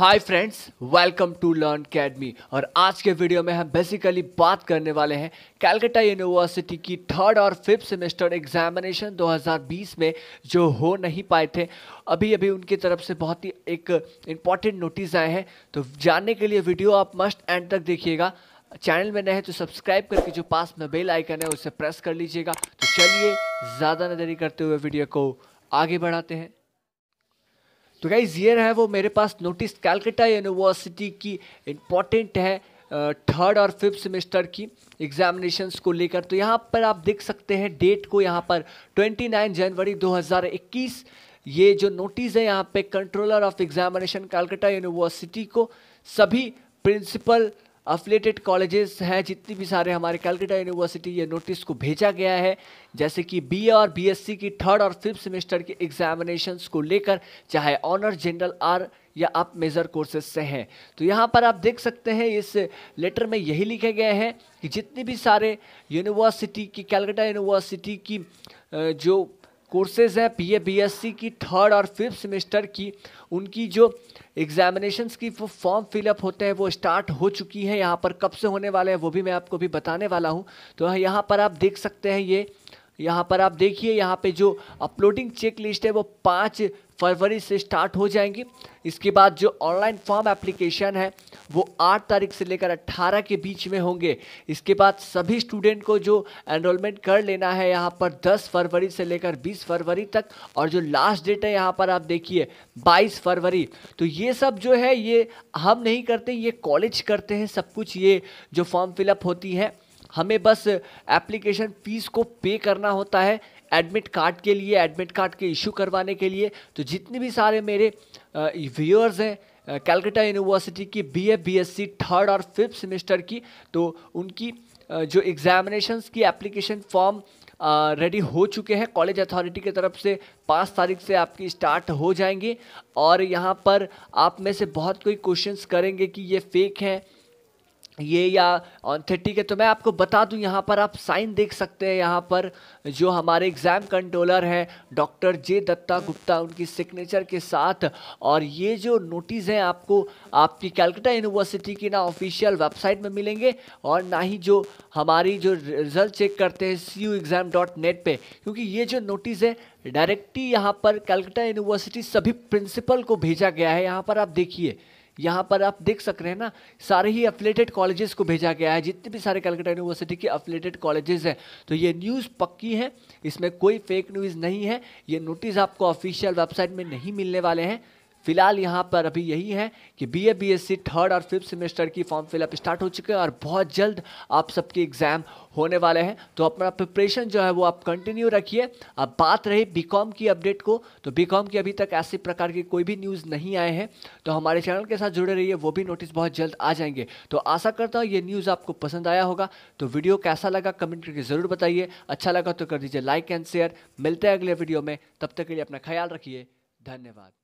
hi friends welcome to learn academy और आज के वीडियो में हम बेसिकली बात करने वाले हैं कैलकाटा यूनिवर्सिटी की थर्ड और फिफ्थ सेमेस्टर एग्जामिनेशन 2020 में जो हो नहीं पाए थे अभी अभी उनकी तरफ से बहुत ही एक इम्पॉर्टेंट नोटिस आए हैं तो जानने के लिए वीडियो आप मस्ट एंड तक देखिएगा चैनल में नए हैं तो सब्सक्राइब करके जो पास में बेल आइकन है उसे प्रेस कर लीजिएगा तो चलिए ज़्यादा न देरी करते हुए वीडियो को आगे बढ़ाते हैं तो गाइज ये रहा है वो मेरे पास नोटिस कैलकटा यूनिवर्सिटी की इम्पॉर्टेंट है थर्ड और फिफ्थ सेमेस्टर की एग्जामिनेशंस को लेकर तो यहाँ पर आप देख सकते हैं डेट को यहाँ पर 29 जनवरी 2021 ये जो नोटिस है यहाँ पे controller of examination Calcutta university को सभी प्रिंसिपल अफिलेटेड कॉलेजेस हैं जितनी भी सारे हमारे कैलकटा यूनिवर्सिटी ये नोटिस को भेजा गया है जैसे कि बी और सी की थर्ड और फिफ्थ सेमेस्टर के एग्जामिनेशन को लेकर चाहे ऑनर जनरल आर या आप मेजर कोर्सेज से हैं तो यहाँ पर आप देख सकते हैं इस लेटर में यही लिखे गए हैं कि जितने भी सारे यूनिवर्सिटी की कैलकटा यूनिवर्सिटी की जो कोर्सेज हैं एस सी की थर्ड और फिफ्थ सेमेस्टर की उनकी जो एग्जामिनेशंस की वो फॉर्म फिलअप होते हैं वो स्टार्ट हो चुकी हैं यहाँ पर कब से होने वाले हैं वो भी मैं आपको भी बताने वाला हूँ तो यहाँ पर आप देख सकते हैं ये यहाँ पर आप देखिए यहाँ पे जो अपलोडिंग चेक लिस्ट है वो पाँच फरवरी से स्टार्ट हो जाएंगी इसके बाद जो ऑनलाइन फॉर्म एप्लीकेशन है वो आठ तारीख से लेकर अट्ठारह के बीच में होंगे इसके बाद सभी स्टूडेंट को जो एनरोलमेंट कर लेना है यहाँ पर दस फरवरी से लेकर बीस फरवरी तक और जो लास्ट डेट है यहाँ पर आप देखिए बाईस फरवरी तो ये सब जो है ये हम नहीं करते ये कॉलेज करते हैं सब कुछ ये जो फॉर्म फिलअप होती है हमें बस एप्लीकेशन फ़ीस को पे करना होता है एडमिट कार्ड के लिए एडमिट कार्ड के इशू करवाने के लिए तो जितने भी सारे मेरे व्यूअर्स हैं कैलकटा यूनिवर्सिटी की B A B S C third और फिफ्थ सेमेस्टर की तो उनकी जो एग्जामिनेशंस की एप्लीकेशन फॉर्म रेडी हो चुके हैं कॉलेज अथॉरिटी की तरफ से पाँच तारीख से आपकी स्टार्ट हो जाएंगी और यहाँ पर आप में से बहुत कोई क्वेश्चंस करेंगे कि ये फेक हैं ये या ऑन थर्टी के तो मैं आपको बता दूं यहाँ पर आप साइन देख सकते हैं यहाँ पर जो हमारे एग्ज़ाम कंट्रोलर हैं डॉक्टर जे दत्ता गुप्ता उनकी सिग्नेचर के साथ और ये जो नोटिस हैं आपको आपकी कैलकटा यूनिवर्सिटी की ना ऑफिशियल वेबसाइट में मिलेंगे और ना ही जो हमारी जो रिज़ल्ट चेक करते हैं C U exam dot net पर क्योंकि ये जो नोटिस है डायरेक्टली यहाँ पर कैलकटा यूनिवर्सिटी सभी प्रिंसिपल को भेजा गया है यहाँ पर आप देखिए यहाँ पर आप देख सक रहे हैं ना सारे ही अफिलेटेड कॉलेजेस को भेजा गया है जितने भी सारे कलकत्ता यूनिवर्सिटी के अफिलेटेड कॉलेजेस हैं तो ये न्यूज़ पक्की है इसमें कोई फेक न्यूज़ नहीं है ये नोटिस आपको ऑफिशियल वेबसाइट में नहीं मिलने वाले हैं फिलहाल यहाँ पर अभी यही है कि B A B S C third और फिफ्थ सेमेस्टर की फॉर्म फिलअप स्टार्ट हो चुके हैं और बहुत जल्द आप सबके एग्ज़ाम होने वाले हैं तो अपना प्रिपरेशन जो है वो आप कंटिन्यू रखिए अब बात रही बी कॉम की अपडेट को तो बी कॉम की अभी तक ऐसे प्रकार की कोई भी न्यूज़ नहीं आए हैं तो हमारे चैनल के साथ जुड़े रहिए वो भी नोटिस बहुत जल्द आ जाएंगे तो आशा करता हूँ ये न्यूज़ आपको पसंद आया होगा तो वीडियो कैसा लगा कमेंट करके ज़रूर बताइए अच्छा लगा तो कर दीजिए लाइक एंड शेयर मिलते हैं अगले वीडियो में तब तक के लिए अपना ख्याल रखिए धन्यवाद